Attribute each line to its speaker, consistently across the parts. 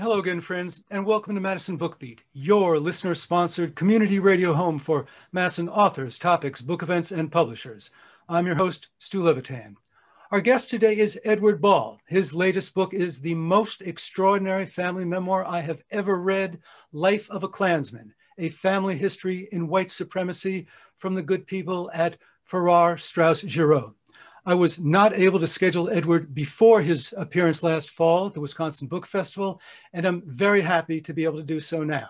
Speaker 1: Hello again, friends, and welcome to Madison Bookbeat, your listener sponsored community radio home for Madison authors, topics, book events, and publishers. I'm your host, Stu Levitan. Our guest today is Edward Ball. His latest book is the most extraordinary family memoir I have ever read Life of a Klansman, a family history in white supremacy from the good people at Farrar Strauss Giroux. I was not able to schedule Edward before his appearance last fall at the Wisconsin Book Festival, and I'm very happy to be able to do so now.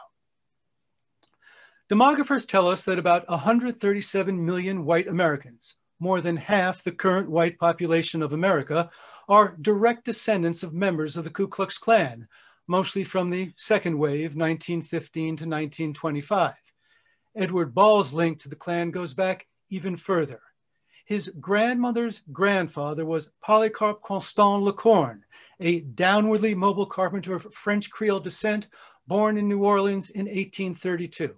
Speaker 1: Demographers tell us that about 137 million white Americans, more than half the current white population of America, are direct descendants of members of the Ku Klux Klan, mostly from the second wave, 1915 to 1925. Edward Ball's link to the Klan goes back even further. His grandmother's grandfather was Polycarp Constant Lecorne, a downwardly mobile carpenter of French Creole descent born in New Orleans in 1832.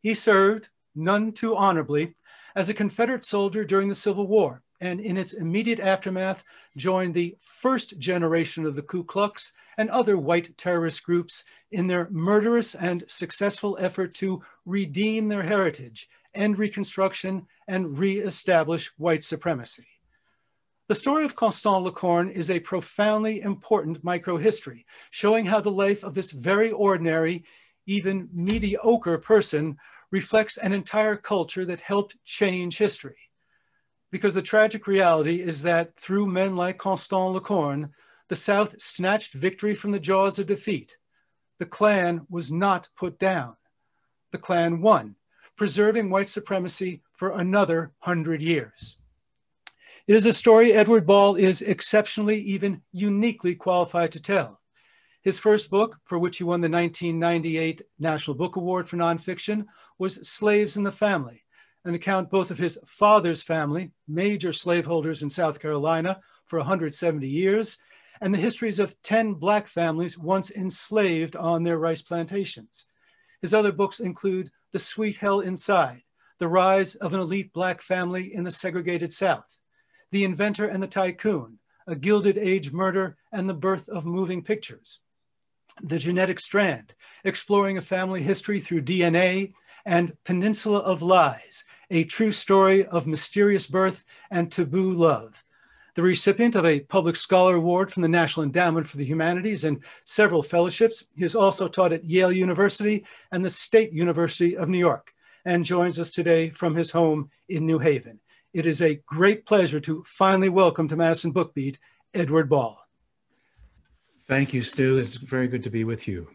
Speaker 1: He served, none too honorably, as a Confederate soldier during the Civil War and in its immediate aftermath joined the first generation of the Ku Klux and other white terrorist groups in their murderous and successful effort to redeem their heritage, end Reconstruction, and re-establish white supremacy. The story of Constant Lecorne is a profoundly important microhistory, showing how the life of this very ordinary, even mediocre person reflects an entire culture that helped change history because the tragic reality is that through men like Constant Lecorne, the South snatched victory from the jaws of defeat. The Klan was not put down. The Klan won, preserving white supremacy for another hundred years. It is a story Edward Ball is exceptionally, even uniquely qualified to tell. His first book, for which he won the 1998 National Book Award for Nonfiction, was Slaves in the Family, and account both of his father's family, major slaveholders in South Carolina for 170 years, and the histories of 10 black families once enslaved on their rice plantations. His other books include The Sweet Hell Inside, The Rise of an Elite Black Family in the Segregated South, The Inventor and the Tycoon, A Gilded Age Murder and the Birth of Moving Pictures, The Genetic Strand, Exploring a Family History Through DNA, and Peninsula of Lies, a true story of mysterious birth and taboo love. The recipient of a Public Scholar Award from the National Endowment for the Humanities and several fellowships, he has also taught at Yale University and the State University of New York and joins us today from his home in New Haven. It is a great pleasure to finally welcome to Madison Bookbeat, Edward Ball. Thank you, Stu. It's very good to be with you.